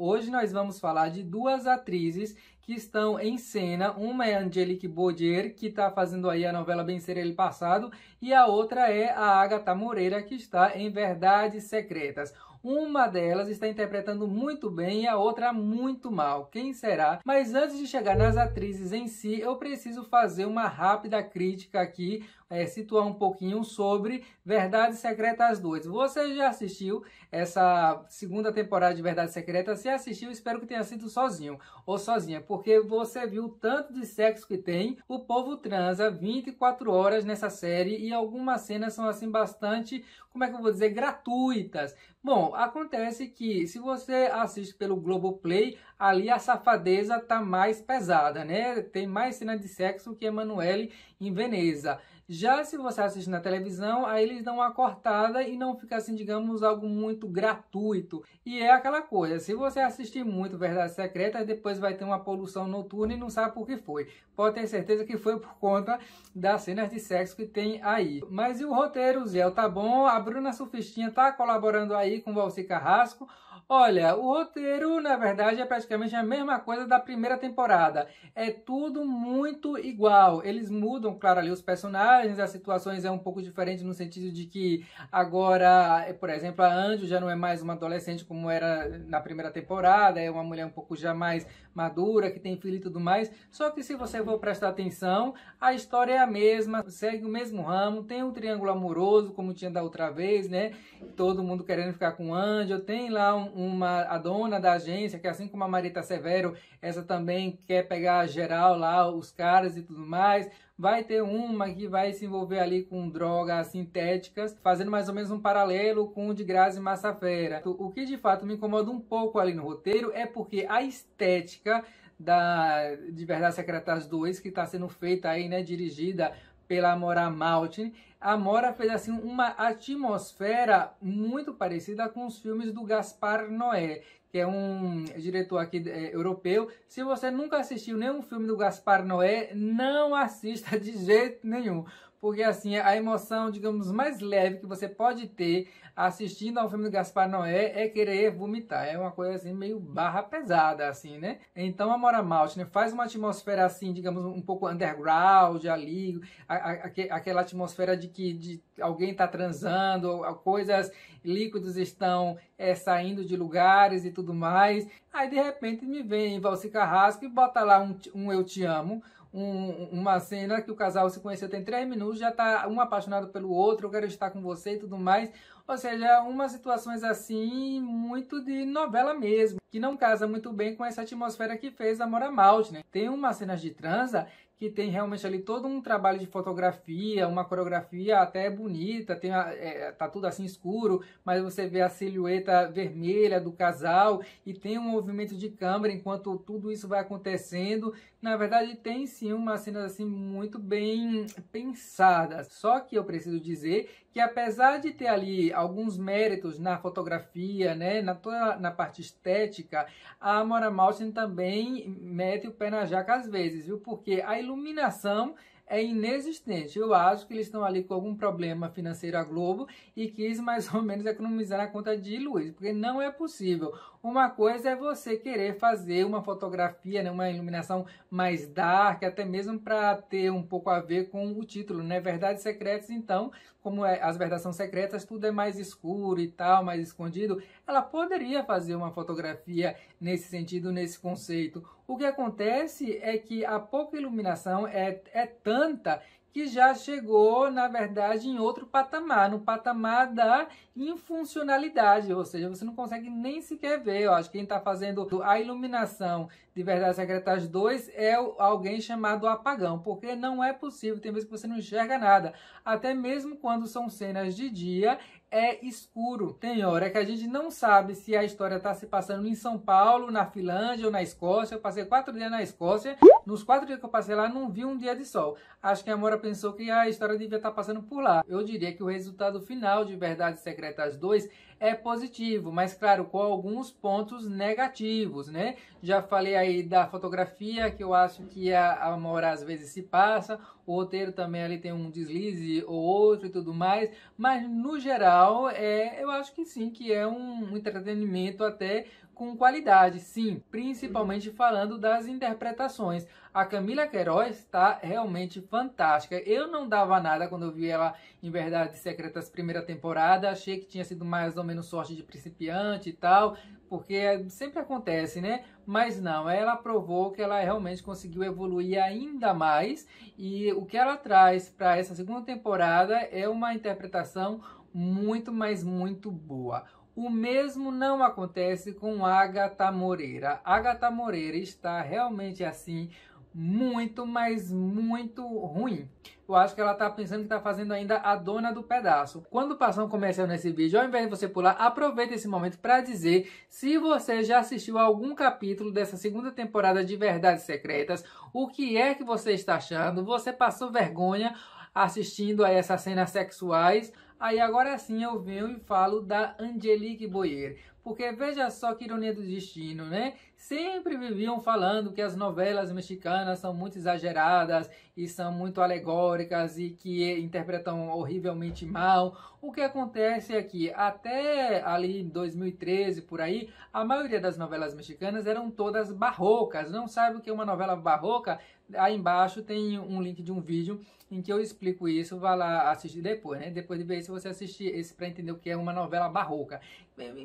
Hoje nós vamos falar de duas atrizes que estão em cena. Uma é Angelique Baudier, que está fazendo aí a novela Bem Ser Ele Passado, e a outra é a Agatha Moreira, que está em Verdades Secretas. Uma delas está interpretando muito bem e a outra muito mal. Quem será? Mas antes de chegar nas atrizes em si, eu preciso fazer uma rápida crítica aqui, é, situar um pouquinho sobre Verdades Secretas 2. Você já assistiu essa segunda temporada de Verdades Secretas? Se assistiu, espero que tenha sido sozinho ou sozinha, porque você viu o tanto de sexo que tem. O povo transa 24 horas nessa série e algumas cenas são assim bastante, como é que eu vou dizer, gratuitas. Bom, Bom, acontece que se você assiste pelo Globoplay, ali a safadeza tá mais pesada, né? Tem mais cena de sexo que Emanuele em Veneza. Já se você assiste na televisão, aí eles dão uma cortada e não fica assim, digamos, algo muito gratuito. E é aquela coisa, se você assistir muito Verdades Secretas, depois vai ter uma poluição noturna e não sabe por que foi. Pode ter certeza que foi por conta das cenas de sexo que tem aí. Mas e o roteiro, Zé? Tá bom? A Bruna Sufistinha tá colaborando aí com o Valci Carrasco. Olha, o roteiro, na verdade, é praticamente a mesma coisa da primeira temporada. É tudo muito igual. Eles mudam, claro, ali os personagens, as situações é um pouco diferente no sentido de que agora, é, por exemplo, a Anjo já não é mais uma adolescente como era na primeira temporada, é uma mulher um pouco já mais madura, que tem filho e tudo mais. Só que se você for prestar atenção, a história é a mesma, segue o mesmo ramo, tem um triângulo amoroso, como tinha da outra vez, né? Todo mundo querendo ficar com o Anjo, tem lá um uma a dona da agência, que é assim como a Marita Severo, essa também quer pegar geral lá, os caras e tudo mais. Vai ter uma que vai se envolver ali com drogas sintéticas, fazendo mais ou menos um paralelo com o de Grazi Massafera. O que de fato me incomoda um pouco ali no roteiro é porque a estética da de Verdade Secretas 2, que está sendo feita aí, né, dirigida pela Amora Maltin, a Amora fez assim uma atmosfera muito parecida com os filmes do Gaspar Noé, que é um diretor aqui é, europeu. Se você nunca assistiu nenhum filme do Gaspar Noé, não assista de jeito nenhum porque assim, a emoção, digamos, mais leve que você pode ter assistindo ao filme do Gaspar Noé é querer vomitar. É uma coisa assim, meio barra pesada, assim, né? Então a Mora né, faz uma atmosfera assim, digamos, um pouco underground ali, a, a, aquela atmosfera de que de alguém está transando, coisas líquidos estão é, saindo de lugares e tudo mais. Aí de repente me vem Valci Carrasco e bota lá um, um Eu Te Amo um, uma cena que o casal se conheceu tem três minutos, já tá um apaixonado pelo outro, eu quero estar com você e tudo mais. Ou seja, umas situações assim, muito de novela mesmo, que não casa muito bem com essa atmosfera que fez Amor a Malte, né? Tem umas cenas de transa que tem realmente ali todo um trabalho de fotografia, uma coreografia até bonita, tem a, é, tá tudo assim escuro, mas você vê a silhueta vermelha do casal e tem um movimento de câmera enquanto tudo isso vai acontecendo. Na verdade, tem sim umas cenas assim muito bem pensadas. Só que eu preciso dizer que apesar de ter ali alguns méritos na fotografia, né, na toda na parte estética, a Amora Maltin também mete o pé na jaca às vezes, viu? Porque a iluminação é inexistente. Eu acho que eles estão ali com algum problema financeiro a Globo e quis mais ou menos economizar na conta de luz, porque não é possível. Uma coisa é você querer fazer uma fotografia, né, uma iluminação mais dark, até mesmo para ter um pouco a ver com o título, né? Verdades secretas, então, como é, as verdades são secretas, tudo é mais escuro e tal, mais escondido. Ela poderia fazer uma fotografia nesse sentido, nesse conceito. O que acontece é que a pouca iluminação é, é tanta que já chegou, na verdade, em outro patamar, no patamar da infuncionalidade, ou seja, você não consegue nem sequer ver. Eu acho que quem está fazendo a iluminação de verdade Secretas 2 é alguém chamado apagão, porque não é possível, tem vezes que você não enxerga nada. Até mesmo quando são cenas de dia, é escuro. Tem hora é que a gente não sabe se a história está se passando em São Paulo, na Finlândia ou na Escócia. Eu passei quatro dias na Escócia. Nos quatro dias que eu passei lá, não vi um dia de sol. Acho que a Mora pensou que a história devia estar tá passando por lá. Eu diria que o resultado final de Verdades Secretas 2 é positivo, mas claro, com alguns pontos negativos, né? Já falei aí da fotografia, que eu acho que a, a Mora às vezes se passa, o roteiro também ali tem um deslize ou outro e tudo mais, mas no geral, é, eu acho que sim, que é um entretenimento até com qualidade, sim, principalmente falando das interpretações. A Camila Queiroz está realmente fantástica. Eu não dava nada quando eu vi ela em Verdades Secretas primeira temporada, achei que tinha sido mais ou menos sorte de principiante e tal, porque é, sempre acontece, né? Mas não, ela provou que ela realmente conseguiu evoluir ainda mais e o que ela traz para essa segunda temporada é uma interpretação muito, mas muito boa. O mesmo não acontece com Agatha Moreira. Agatha Moreira está realmente assim muito, mas muito ruim. Eu acho que ela tá pensando que tá fazendo ainda a dona do pedaço. Quando passar um comercial nesse vídeo, ao invés de você pular, aproveita esse momento para dizer se você já assistiu algum capítulo dessa segunda temporada de Verdades Secretas, o que é que você está achando? Você passou vergonha assistindo a essas cenas sexuais? Aí agora sim eu venho e falo da Angelique Boyer. Porque veja só que ironia do destino, né? Sempre viviam falando que as novelas mexicanas são muito exageradas e são muito alegóricas e que interpretam horrivelmente mal. O que acontece é que até ali em 2013 por aí, a maioria das novelas mexicanas eram todas barrocas. Não sabe o que é uma novela barroca? Aí embaixo tem um link de um vídeo em que eu explico isso, vá lá assistir depois, né? Depois de ver isso, você assistir esse para entender o que é uma novela barroca.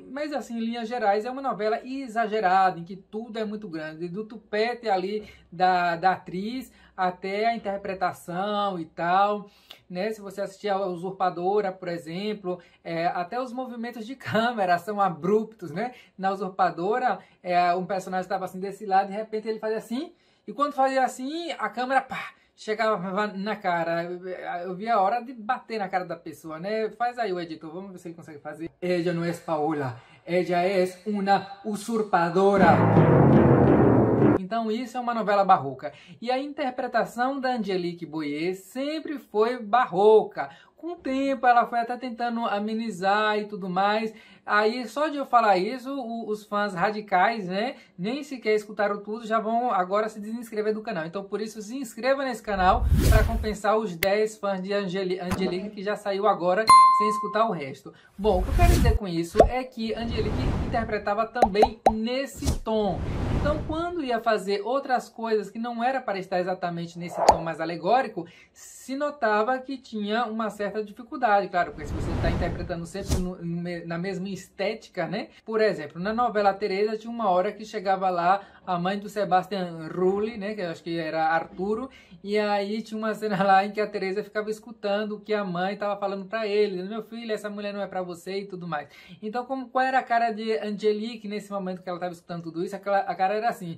Mas assim, em linhas gerais, é uma novela exagerada, em que tudo é muito grande, do tupete ali da, da atriz até a interpretação e tal, né? Se você assistir a Usurpadora, por exemplo, é, até os movimentos de câmera são abruptos, né? Na Usurpadora, é, um personagem estava assim desse lado, de repente ele fazia assim, e quando fazia assim, a câmera pá, chegava na cara. Eu via a hora de bater na cara da pessoa, né? Faz aí o editor, vamos ver se ele consegue fazer. Ela não é Paola, ela é uma usurpadora. Então isso é uma novela barroca. E a interpretação da Angelique Boyer sempre foi barroca. Com o tempo ela foi até tentando amenizar e tudo mais. Aí só de eu falar isso, o, os fãs radicais, né, nem sequer escutaram tudo, já vão agora se desinscrever do canal. Então por isso se inscreva nesse canal para compensar os 10 fãs de Angeli Angelique que já saiu agora sem escutar o resto. Bom, o que eu quero dizer com isso é que Angelique interpretava também nesse tom. Então, quando ia fazer outras coisas que não era para estar exatamente nesse tom mais alegórico, se notava que tinha uma certa dificuldade, claro, porque se você está interpretando sempre no, na mesma estética, né? Por exemplo, na novela Teresa tinha uma hora que chegava lá a mãe do Sebastian Rulli, né, que eu acho que era Arturo, e aí tinha uma cena lá em que a Teresa ficava escutando o que a mãe estava falando para ele, meu filho, essa mulher não é para você e tudo mais. Então, como qual era a cara de Angelique nesse momento que ela estava escutando tudo isso? Aquela, a cara cara era assim.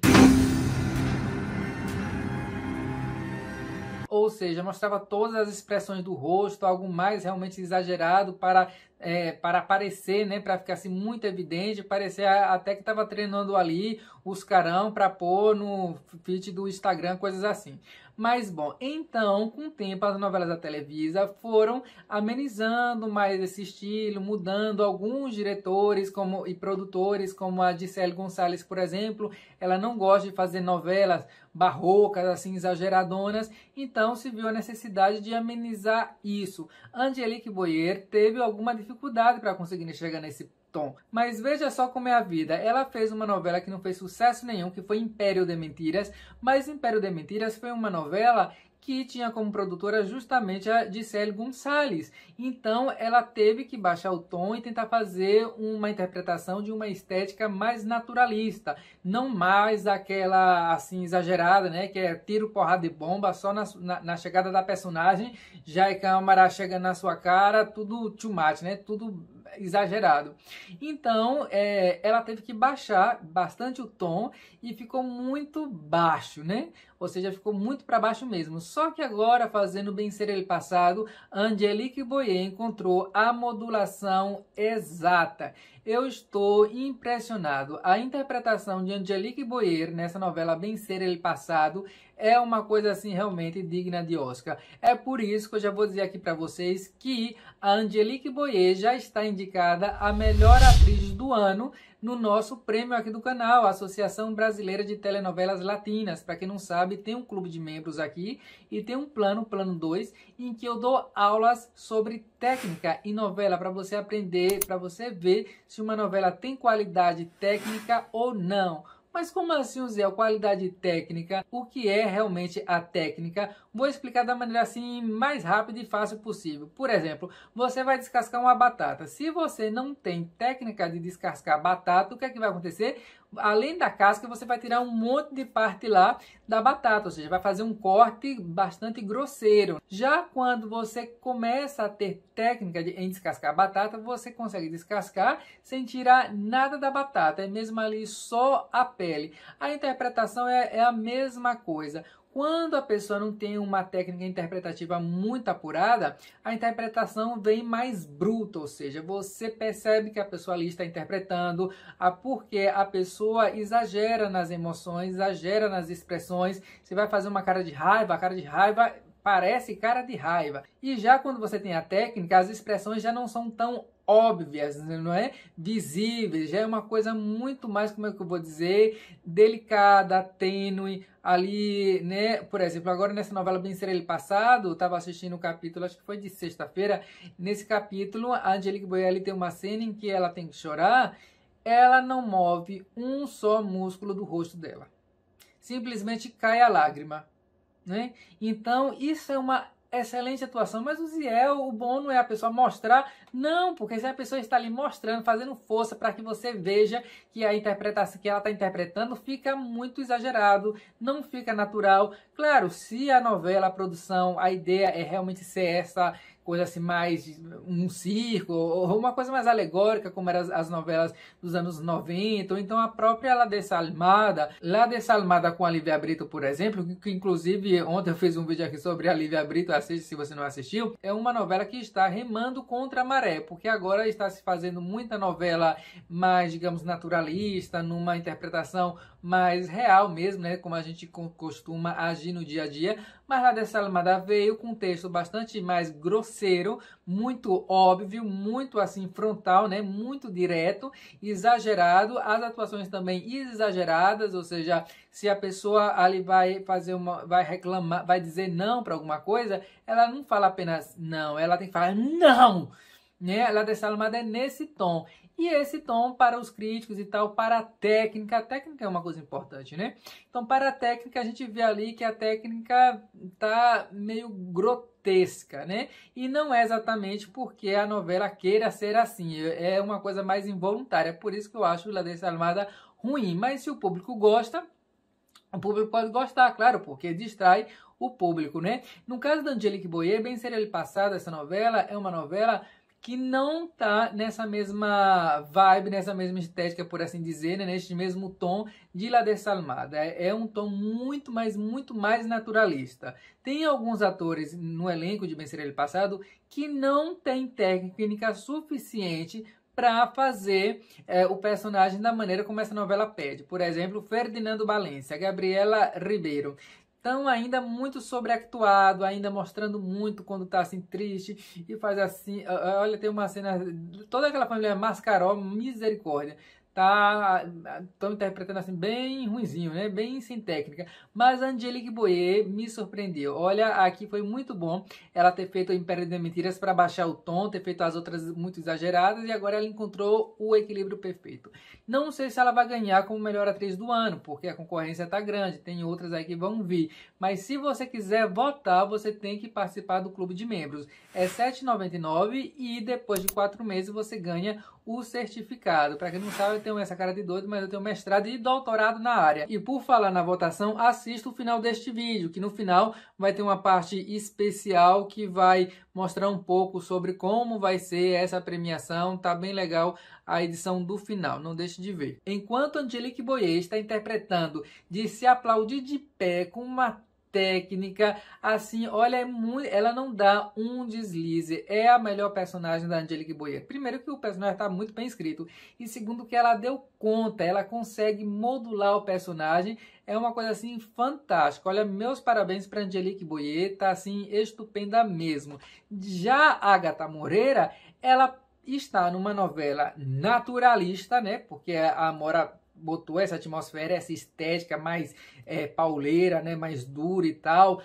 Ou seja, mostrava todas as expressões do rosto, algo mais realmente exagerado para é, para aparecer, né, para ficar assim, muito evidente, parecer até que estava treinando ali os carão para pôr no feed do Instagram, coisas assim. Mas bom, então, com o tempo, as novelas da Televisa foram amenizando mais esse estilo, mudando alguns diretores como, e produtores, como a Gisele Gonçalves, por exemplo. Ela não gosta de fazer novelas barrocas, assim, exageradonas, então se viu a necessidade de amenizar isso. Angelique Boyer teve alguma dificuldade para conseguir chegar nesse tom. Mas veja só como é a vida. Ela fez uma novela que não fez sucesso nenhum, que foi Império de Mentiras, mas Império de Mentiras foi uma novela que tinha como produtora justamente a Gisele Gonçalves. Então ela teve que baixar o tom e tentar fazer uma interpretação de uma estética mais naturalista, não mais aquela assim exagerada, né? Que é tiro, porrada e bomba só na, na, na chegada da personagem, já a é câmera chega na sua cara, tudo too much, né? Tudo exagerado. Então é, ela teve que baixar bastante o tom e ficou muito baixo, né? Ou seja, ficou muito para baixo mesmo. Só que agora, fazendo bem ser ele passado, Angelique Boyer encontrou a modulação exata. Eu estou impressionado. A interpretação de Angelique Boyer nessa novela Bem Ser Ele Passado é uma coisa assim realmente digna de Oscar. É por isso que eu já vou dizer aqui para vocês que a Angelique Boyer já está indicada a melhor atriz do ano no nosso prêmio aqui do canal, a Associação Brasileira de Telenovelas Latinas. Para quem não sabe, tem um clube de membros aqui e tem um plano, plano 2, em que eu dou aulas sobre técnica e novela para você aprender, para você ver se uma novela tem qualidade técnica ou não. Mas como assim, Zé? qualidade técnica? O que é realmente a técnica? Vou explicar da maneira assim mais rápida e fácil possível. Por exemplo, você vai descascar uma batata. Se você não tem técnica de descascar batata, o que é que vai acontecer? além da casca, você vai tirar um monte de parte lá da batata, ou seja, vai fazer um corte bastante grosseiro. Já quando você começa a ter técnica de, em descascar a batata, você consegue descascar sem tirar nada da batata, é mesmo ali só a pele. A interpretação é, é a mesma coisa. Quando a pessoa não tem uma técnica interpretativa muito apurada, a interpretação vem mais bruta, ou seja, você percebe que a pessoa ali está interpretando, a porque a pessoa exagera nas emoções, exagera nas expressões. Você vai fazer uma cara de raiva, a cara de raiva parece cara de raiva. E já quando você tem a técnica, as expressões já não são tão óbvias, né? não é? Visíveis, já é uma coisa muito mais, como é que eu vou dizer, delicada, tênue, ali, né? Por exemplo, agora nessa novela Bem Ser Ele Passado, eu estava assistindo o um capítulo, acho que foi de sexta-feira, nesse capítulo, a Angelique Boielli tem uma cena em que ela tem que chorar, ela não move um só músculo do rosto dela. Simplesmente cai a lágrima, né? Então, isso é uma excelente atuação, mas o Ziel, o bom não é a pessoa mostrar, não, porque se a pessoa está ali mostrando, fazendo força para que você veja que a interpretação que ela está interpretando fica muito exagerado, não fica natural. Claro, se a novela, a produção, a ideia é realmente ser essa coisa assim mais um circo ou uma coisa mais alegórica, como eram as, as novelas dos anos 90, ou então a própria La Desalmada, La Desalmada com a Lívia Brito, por exemplo, que, que inclusive ontem eu fiz um vídeo aqui sobre a Lívia Brito, assiste se você não assistiu, é uma novela que está remando contra a maré, porque agora está se fazendo muita novela mais, digamos, naturalista, numa interpretação mais real mesmo, né, como a gente costuma agir no dia a dia, mas lá dessa Salimada veio com um texto bastante mais grosseiro, muito óbvio, muito assim frontal, né? muito direto, exagerado, as atuações também exageradas, ou seja, se a pessoa ali vai fazer uma, vai reclamar, vai dizer não para alguma coisa, ela não fala apenas não, ela tem que falar não, né? dessa Salimada é nesse tom e esse tom para os críticos e tal, para a técnica. A técnica é uma coisa importante, né? Então, para a técnica, a gente vê ali que a técnica tá meio grotesca, né? E não é exatamente porque a novela queira ser assim, é uma coisa mais involuntária. Por isso que eu acho o Ladeira Desalmada ruim. Mas se o público gosta, o público pode gostar, claro, porque distrai o público, né? No caso da Angelique Boyer, bem seria ele passado, essa novela é uma novela que não tá nessa mesma vibe, nessa mesma estética, por assim dizer, né? neste mesmo tom de La Desalmada. É, é um tom muito, mais, muito mais naturalista. Tem alguns atores no elenco de Vencer Ele Passado que não tem técnica suficiente para fazer é, o personagem da maneira como essa novela pede. Por exemplo, Ferdinando Valencia, Gabriela Ribeiro tão ainda muito sobreactuado, ainda mostrando muito quando tá assim triste e faz assim. Olha, tem uma cena. Toda aquela família Mascaró, misericórdia tá estão interpretando assim bem ruinzinho, né? Bem sem técnica. Mas a Angelique Boyer me surpreendeu. Olha, aqui foi muito bom ela ter feito o Império de Mentiras para baixar o tom, ter feito as outras muito exageradas e agora ela encontrou o equilíbrio perfeito. Não sei se ela vai ganhar como melhor atriz do ano, porque a concorrência tá grande, tem outras aí que vão vir. Mas se você quiser votar, você tem que participar do clube de membros. É R$ 7,99 e depois de quatro meses você ganha o certificado. Para quem não sabe, eu tenho essa cara de doido, mas eu tenho mestrado e doutorado na área. E por falar na votação, assista o final deste vídeo, que no final vai ter uma parte especial que vai mostrar um pouco sobre como vai ser essa premiação. Tá bem legal a edição do final, não deixe de ver. Enquanto Angelique Boyer está interpretando de se aplaudir de pé com uma técnica, assim, olha, é muito, ela não dá um deslize. É a melhor personagem da Angelique Boyer. Primeiro que o personagem está muito bem escrito e segundo que ela deu conta, ela consegue modular o personagem. É uma coisa assim fantástica. Olha, meus parabéns para Angelique Boyer, está assim estupenda mesmo. Já a Agatha Moreira, ela está numa novela naturalista, né? Porque a mora botou essa atmosfera, essa estética mais é, pauleira, né, mais dura e tal.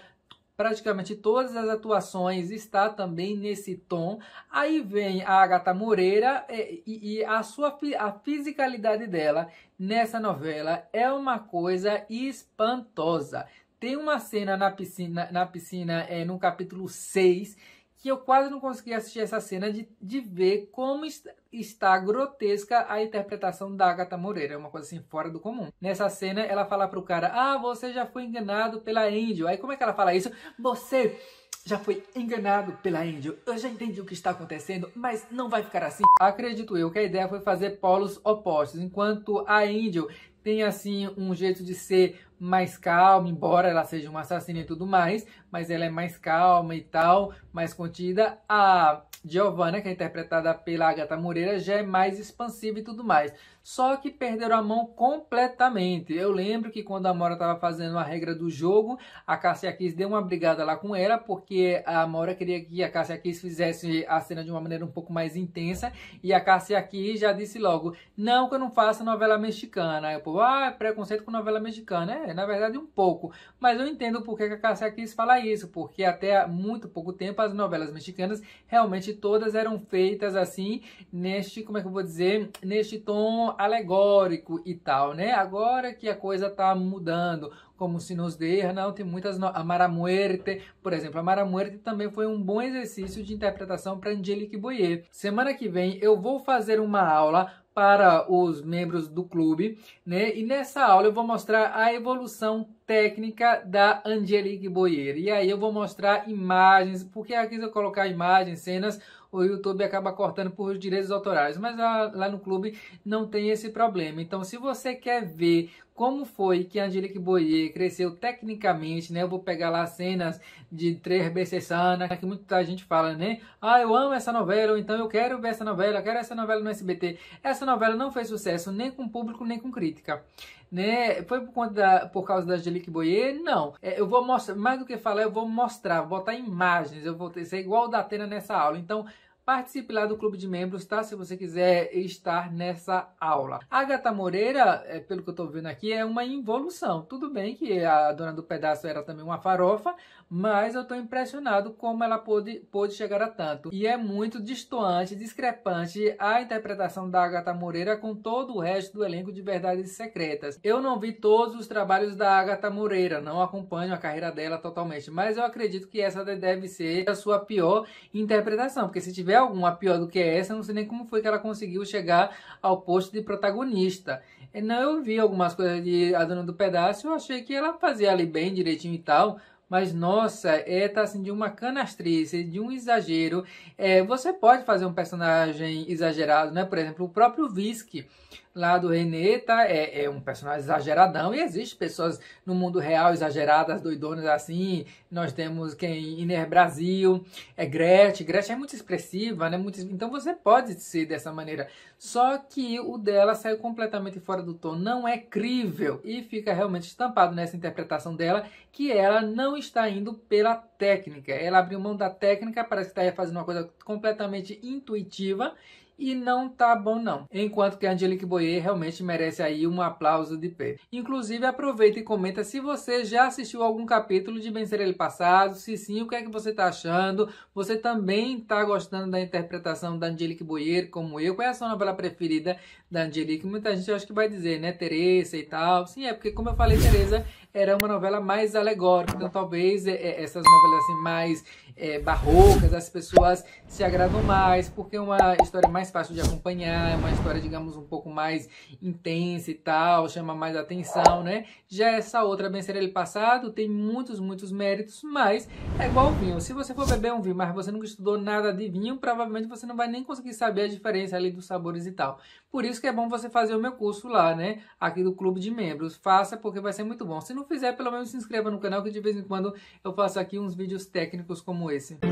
Praticamente todas as atuações está também nesse tom. Aí vem a Agatha Moreira é, e, e a sua a fisicalidade dela nessa novela é uma coisa espantosa. Tem uma cena na piscina, na piscina é, no capítulo 6 que eu quase não consegui assistir essa cena de, de ver como está, está grotesca a interpretação da Agatha Moreira. É uma coisa assim fora do comum. Nessa cena, ela fala pro cara: Ah, você já foi enganado pela Angel. Aí como é que ela fala isso? Você já foi enganado pela Angel. Eu já entendi o que está acontecendo, mas não vai ficar assim. Acredito eu que a ideia foi fazer polos opostos. Enquanto a Angel tem assim um jeito de ser mais calma, embora ela seja uma assassina e tudo mais, mas ela é mais calma e tal, mais contida. A Giovanna, que é interpretada pela Agatha Moreira, já é mais expansiva e tudo mais. Só que perderam a mão completamente. Eu lembro que quando a Mora estava fazendo a regra do jogo, a Cassia Kiss deu uma brigada lá com ela, porque a Mora queria que a Cassia Kiss fizesse a cena de uma maneira um pouco mais intensa, e a Cassia Kiss já disse logo, não que eu não faça novela mexicana. Aí o povo, ah, é preconceito com novela mexicana. É, na verdade um pouco. Mas eu entendo porque a Cassia Kiss fala isso, porque até muito pouco tempo as novelas mexicanas realmente praticamente todas eram feitas assim, neste, como é que eu vou dizer, neste tom alegórico e tal, né? Agora que a coisa tá mudando, como se nos der, não tem muitas no... a Mara Muerte, por exemplo, a Mara Muerte também foi um bom exercício de interpretação para Angelique Boyer. Semana que vem eu vou fazer uma aula para os membros do clube, né? E nessa aula eu vou mostrar a evolução técnica da Angelique Boyer. E aí eu vou mostrar imagens, porque aqui se eu colocar imagens, cenas, o YouTube acaba cortando por direitos autorais. Mas lá, lá no clube não tem esse problema. Então, se você quer ver como foi que a Angelique Boyer cresceu tecnicamente, né? Eu vou pegar lá cenas de Três Becessana, que muita gente fala, né? Ah, eu amo essa novela, ou então eu quero ver essa novela, eu quero essa novela no SBT. Essa novela não fez sucesso nem com público, nem com crítica né? Foi por, conta da, por causa da Angelique Boyer? Não. É, eu vou mostrar, mais do que falar, eu vou mostrar, vou botar imagens, eu vou ter, ser igual o da Atena nessa aula. Então, Participe lá do clube de membros, tá? Se você quiser estar nessa aula. Agatha Moreira, é, pelo que eu tô vendo aqui, é uma involução. Tudo bem que a dona do pedaço era também uma farofa, mas eu tô impressionado como ela pôde, pôde chegar a tanto. E é muito distoante, discrepante a interpretação da Agatha Moreira com todo o resto do elenco de Verdades Secretas. Eu não vi todos os trabalhos da Agatha Moreira, não acompanho a carreira dela totalmente, mas eu acredito que essa deve ser a sua pior interpretação, porque se tiver alguma pior do que é essa, não sei nem como foi que ela conseguiu chegar ao posto de protagonista. E é, não, eu vi algumas coisas de A Dona do Pedaço, eu achei que ela fazia ali bem direitinho e tal, mas nossa, é tá assim de uma canastrice, de um exagero. É, você pode fazer um personagem exagerado, né? Por exemplo, o próprio Visky lá do René, tá? É, é, um personagem exageradão e existe pessoas no mundo real exageradas, doidonas assim. Nós temos quem Iner Brasil, é Gretchen. Gretchen é muito expressiva, né? Muito, então você pode ser dessa maneira. Só que o dela saiu completamente fora do tom, não é crível e fica realmente estampado nessa interpretação dela que ela não está indo pela técnica. Ela abriu mão da técnica, parece que está fazendo uma coisa completamente intuitiva e não tá bom não. Enquanto que Angelique Boyer realmente merece aí um aplauso de pé. Inclusive, aproveita e comenta se você já assistiu algum capítulo de Ele Passado, se sim, o que é que você tá achando? Você também tá gostando da interpretação da Angelique Boyer, como eu? Qual é a sua novela preferida da Angelique? Muita gente acho que vai dizer, né, Teresa e tal. Sim, é porque como eu falei, Teresa era uma novela mais alegórica, então talvez é, é, essas novelas assim mais é, barrocas, as pessoas se agradam mais, porque é uma história mais fácil de acompanhar, é uma história, digamos, um pouco mais intensa e tal, chama mais atenção, né? Já essa outra, Bencerele Passado, tem muitos, muitos méritos, mas é igual ao vinho. Se você for beber um vinho, mas você nunca estudou nada de vinho, provavelmente você não vai nem conseguir saber a diferença ali dos sabores e tal. Por isso que é bom você fazer o meu curso lá, né? Aqui do clube de membros. Faça porque vai ser muito bom. Se não fizer, pelo menos se inscreva no canal que de vez em quando eu faço aqui uns vídeos técnicos como esse. Música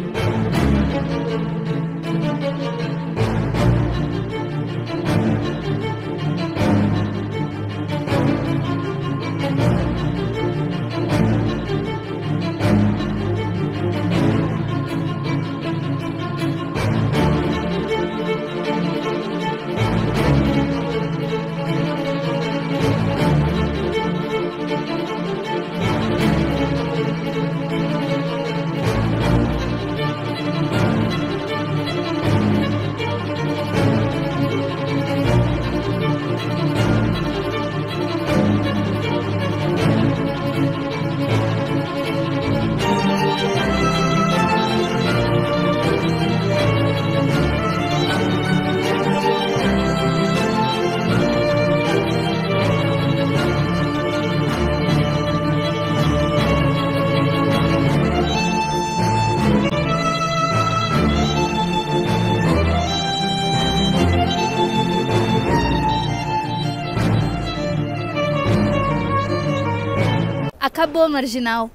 Acabou, marginal.